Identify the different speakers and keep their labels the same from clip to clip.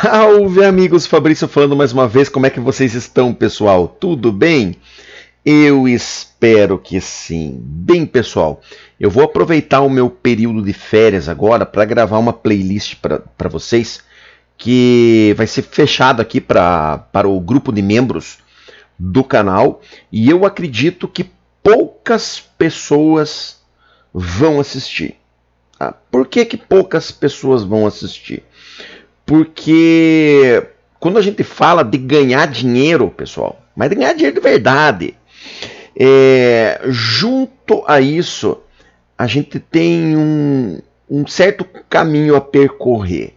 Speaker 1: Salve amigos, Fabrício falando mais uma vez. Como é que vocês estão, pessoal? Tudo bem? Eu espero que sim. Bem, pessoal, eu vou aproveitar o meu período de férias agora para gravar uma playlist para vocês que vai ser fechada aqui pra, para o grupo de membros do canal e eu acredito que poucas pessoas vão assistir. Ah, por que, que poucas pessoas vão assistir? Porque quando a gente fala de ganhar dinheiro, pessoal, mas de ganhar dinheiro de verdade, é, junto a isso, a gente tem um, um certo caminho a percorrer.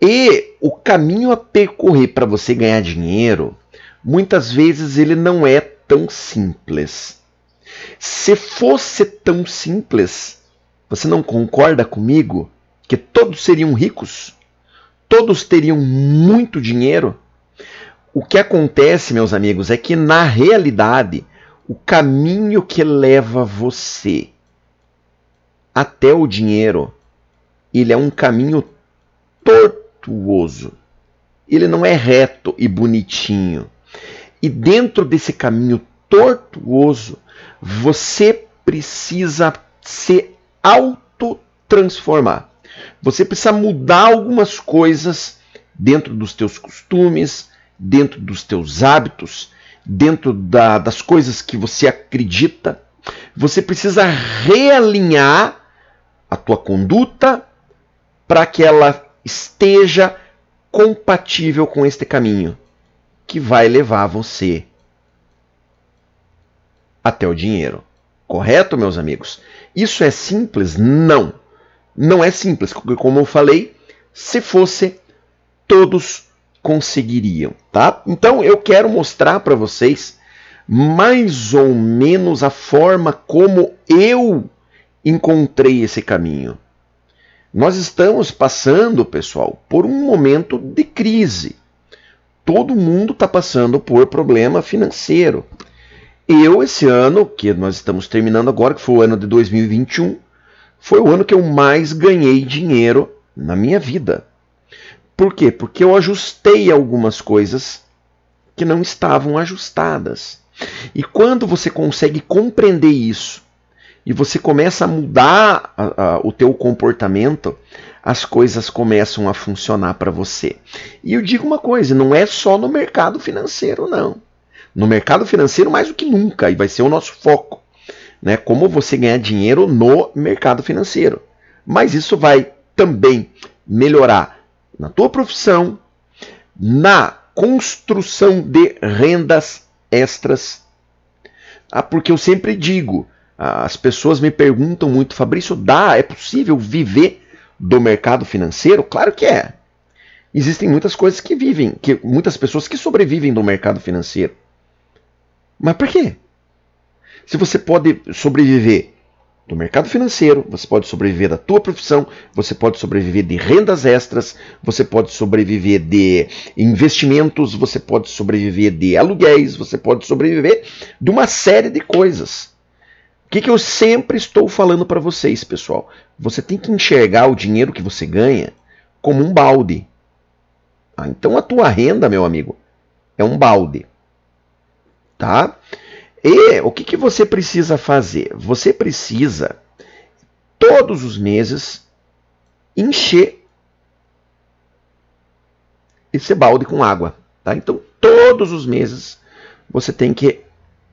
Speaker 1: E o caminho a percorrer para você ganhar dinheiro, muitas vezes ele não é tão simples. Se fosse tão simples, você não concorda comigo que todos seriam ricos? todos teriam muito dinheiro, o que acontece, meus amigos, é que na realidade o caminho que leva você até o dinheiro, ele é um caminho tortuoso. Ele não é reto e bonitinho. E dentro desse caminho tortuoso, você precisa se autotransformar. Você precisa mudar algumas coisas dentro dos teus costumes, dentro dos teus hábitos, dentro da, das coisas que você acredita. Você precisa realinhar a tua conduta para que ela esteja compatível com este caminho que vai levar você até o dinheiro. Correto, meus amigos? Isso é simples? Não não é simples. Como eu falei, se fosse, todos conseguiriam, tá? Então eu quero mostrar para vocês mais ou menos a forma como eu encontrei esse caminho. Nós estamos passando, pessoal, por um momento de crise. Todo mundo está passando por problema financeiro. Eu, esse ano, que nós estamos terminando agora, que foi o ano de 2021, foi o ano que eu mais ganhei dinheiro na minha vida. Por quê? Porque eu ajustei algumas coisas que não estavam ajustadas. E quando você consegue compreender isso e você começa a mudar a, a, o teu comportamento, as coisas começam a funcionar para você. E eu digo uma coisa, não é só no mercado financeiro não. No mercado financeiro mais do que nunca e vai ser o nosso foco né, como você ganhar dinheiro no mercado financeiro. Mas isso vai também melhorar na tua profissão, na construção de rendas extras. Ah, porque eu sempre digo, as pessoas me perguntam muito, Fabrício, dá, é possível viver do mercado financeiro? Claro que é. Existem muitas coisas que vivem, que muitas pessoas que sobrevivem do mercado financeiro. Mas por quê? Se você pode sobreviver do mercado financeiro, você pode sobreviver da tua profissão, você pode sobreviver de rendas extras, você pode sobreviver de investimentos, você pode sobreviver de aluguéis, você pode sobreviver de uma série de coisas. O que, que eu sempre estou falando para vocês, pessoal? Você tem que enxergar o dinheiro que você ganha como um balde. Ah, então a tua renda, meu amigo, é um balde. Tá? E o que, que você precisa fazer? Você precisa, todos os meses, encher esse balde com água. Tá? Então, todos os meses, você tem que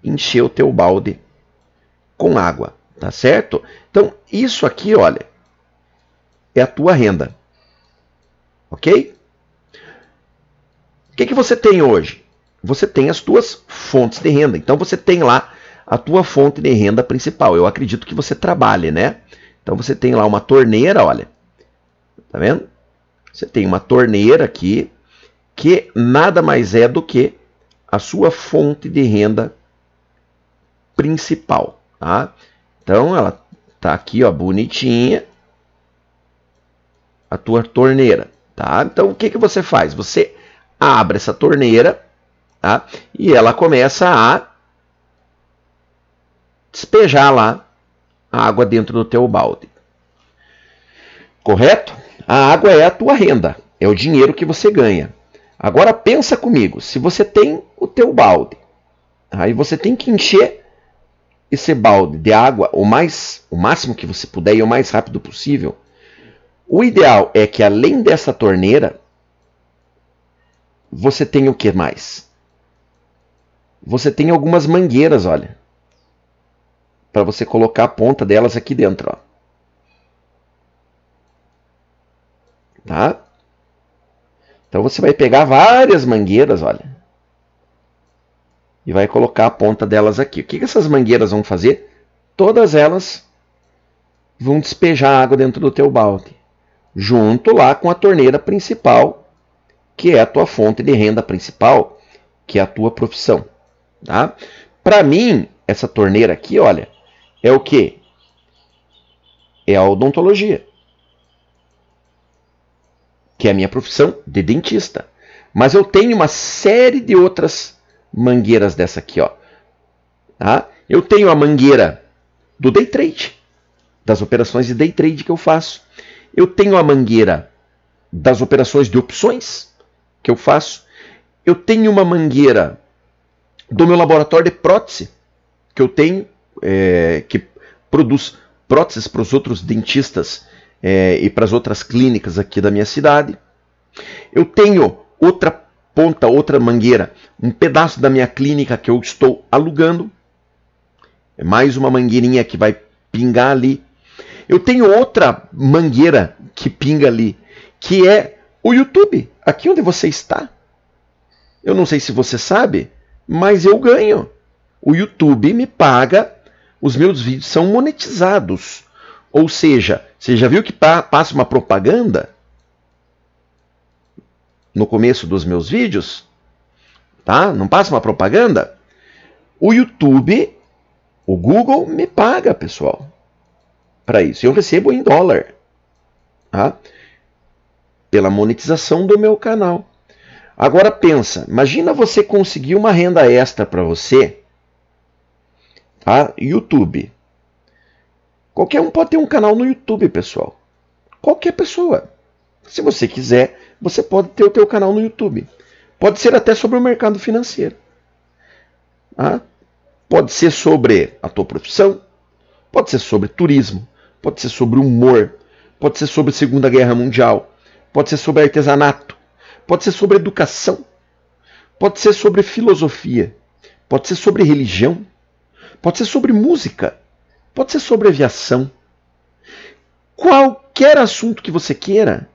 Speaker 1: encher o teu balde com água. Tá certo? Então, isso aqui, olha, é a tua renda. Ok? O que, que você tem hoje? você tem as tuas fontes de renda. Então você tem lá a tua fonte de renda principal. Eu acredito que você trabalhe, né? Então você tem lá uma torneira, olha. Tá vendo? Você tem uma torneira aqui que nada mais é do que a sua fonte de renda principal, tá? Então ela tá aqui, ó, bonitinha. A tua torneira, tá? Então o que que você faz? Você abre essa torneira Tá? E ela começa a despejar lá a água dentro do teu balde. Correto? A água é a tua renda, é o dinheiro que você ganha. Agora pensa comigo, se você tem o teu balde, aí tá? você tem que encher esse balde de água o mais o máximo que você puder e o mais rápido possível. O ideal é que além dessa torneira, você tenha o que mais? Você tem algumas mangueiras, olha. Para você colocar a ponta delas aqui dentro, ó. Tá? Então você vai pegar várias mangueiras, olha. E vai colocar a ponta delas aqui. O que, que essas mangueiras vão fazer? Todas elas vão despejar água dentro do teu balde, junto lá com a torneira principal, que é a tua fonte de renda principal, que é a tua profissão. Tá? Para mim, essa torneira aqui, olha, é o que? É a odontologia. Que é a minha profissão de dentista. Mas eu tenho uma série de outras mangueiras dessa aqui, ó. Tá? Eu tenho a mangueira do day trade, das operações de day trade que eu faço. Eu tenho a mangueira das operações de opções que eu faço. Eu tenho uma mangueira do meu laboratório de prótese, que eu tenho, é, que produz próteses para os outros dentistas é, e para as outras clínicas aqui da minha cidade. Eu tenho outra ponta, outra mangueira, um pedaço da minha clínica que eu estou alugando. É mais uma mangueirinha que vai pingar ali. Eu tenho outra mangueira que pinga ali, que é o YouTube, aqui onde você está. Eu não sei se você sabe, mas eu ganho. O YouTube me paga, os meus vídeos são monetizados. Ou seja, você já viu que pa passa uma propaganda no começo dos meus vídeos? Tá? Não passa uma propaganda? O YouTube, o Google me paga, pessoal, para isso. Eu recebo em dólar, tá? Pela monetização do meu canal. Agora pensa, imagina você conseguir uma renda extra para você, tá? YouTube. Qualquer um pode ter um canal no YouTube, pessoal. Qualquer pessoa. Se você quiser, você pode ter o teu canal no YouTube. Pode ser até sobre o mercado financeiro. Tá? Pode ser sobre a tua profissão, pode ser sobre turismo, pode ser sobre humor, pode ser sobre Segunda Guerra Mundial, pode ser sobre artesanato, pode ser sobre educação, pode ser sobre filosofia, pode ser sobre religião, pode ser sobre música, pode ser sobre aviação. Qualquer assunto que você queira,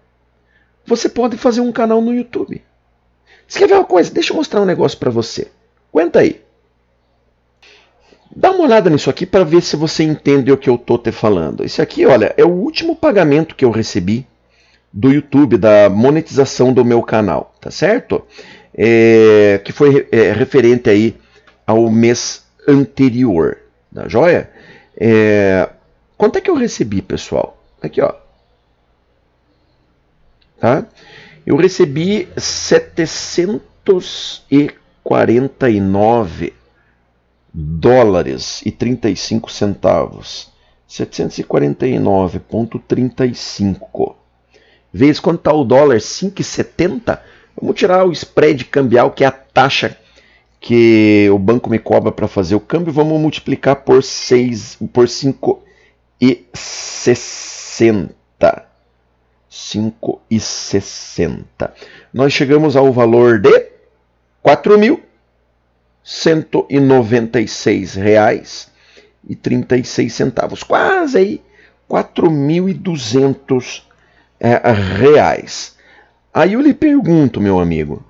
Speaker 1: você pode fazer um canal no YouTube. Escrever uma coisa, deixa eu mostrar um negócio para você. Aguenta aí. Dá uma olhada nisso aqui para ver se você entende o que eu estou te falando. Isso aqui, olha, é o último pagamento que eu recebi do YouTube, da monetização do meu canal, tá certo? É, que foi é, referente aí ao mês anterior, tá joia? É, quanto é que eu recebi, pessoal? Aqui, ó. Tá? Eu recebi 749 dólares e 35 centavos. 749,35 vez quando está o dólar 5,70, vamos tirar o spread cambial, que é a taxa que o banco me cobra para fazer o câmbio, vamos multiplicar por 6, por 5,60 5,60 Nós chegamos ao valor de 4.196 reais e 36 centavos, quase aí 4.200 é, reais. Aí eu lhe pergunto, meu amigo,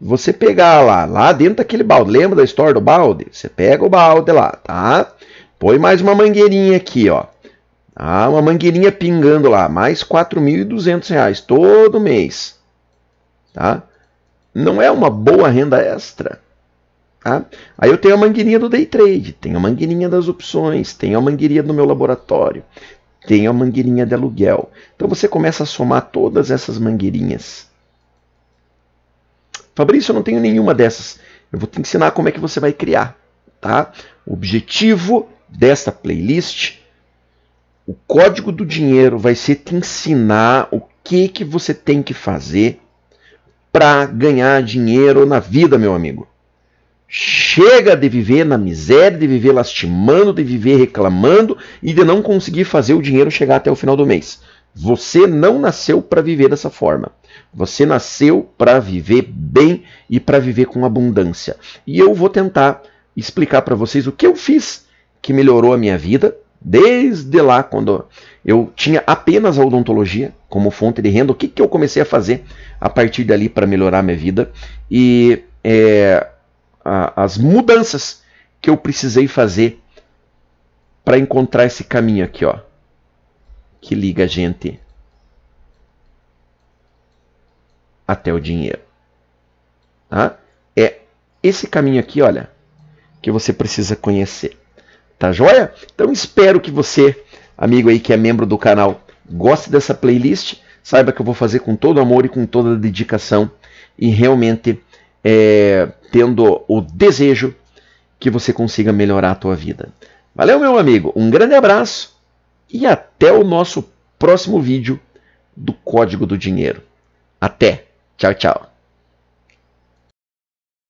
Speaker 1: você pegar lá, lá dentro daquele balde, lembra da história do balde? Você pega o balde lá, tá? Põe mais uma mangueirinha aqui, ó. Ah, uma mangueirinha pingando lá, mais R$ reais todo mês. Tá? Não é uma boa renda extra. Tá? Aí eu tenho a mangueirinha do day trade, tenho a mangueirinha das opções, tenho a mangueirinha do meu laboratório, tem a mangueirinha de aluguel. Então você começa a somar todas essas mangueirinhas. Fabrício, eu não tenho nenhuma dessas. Eu vou te ensinar como é que você vai criar, tá? O objetivo desta playlist, o código do dinheiro vai ser te ensinar o que que você tem que fazer para ganhar dinheiro na vida, meu amigo. Chega de viver na miséria, de viver lastimando, de viver reclamando e de não conseguir fazer o dinheiro chegar até o final do mês. Você não nasceu para viver dessa forma. Você nasceu para viver bem e para viver com abundância. E eu vou tentar explicar para vocês o que eu fiz que melhorou a minha vida desde lá quando eu tinha apenas a odontologia como fonte de renda. O que, que eu comecei a fazer a partir dali para melhorar a minha vida? E é, a, as mudanças que eu precisei fazer para encontrar esse caminho aqui, ó, que liga a gente até o dinheiro. Tá? É esse caminho aqui, olha, que você precisa conhecer. Tá joia? Então espero que você, amigo aí que é membro do canal, goste dessa playlist. Saiba que eu vou fazer com todo amor e com toda dedicação e realmente é, tendo o desejo que você consiga melhorar a tua vida. Valeu, meu amigo. Um grande abraço e até o nosso próximo vídeo do Código do Dinheiro. Até. Tchau, tchau.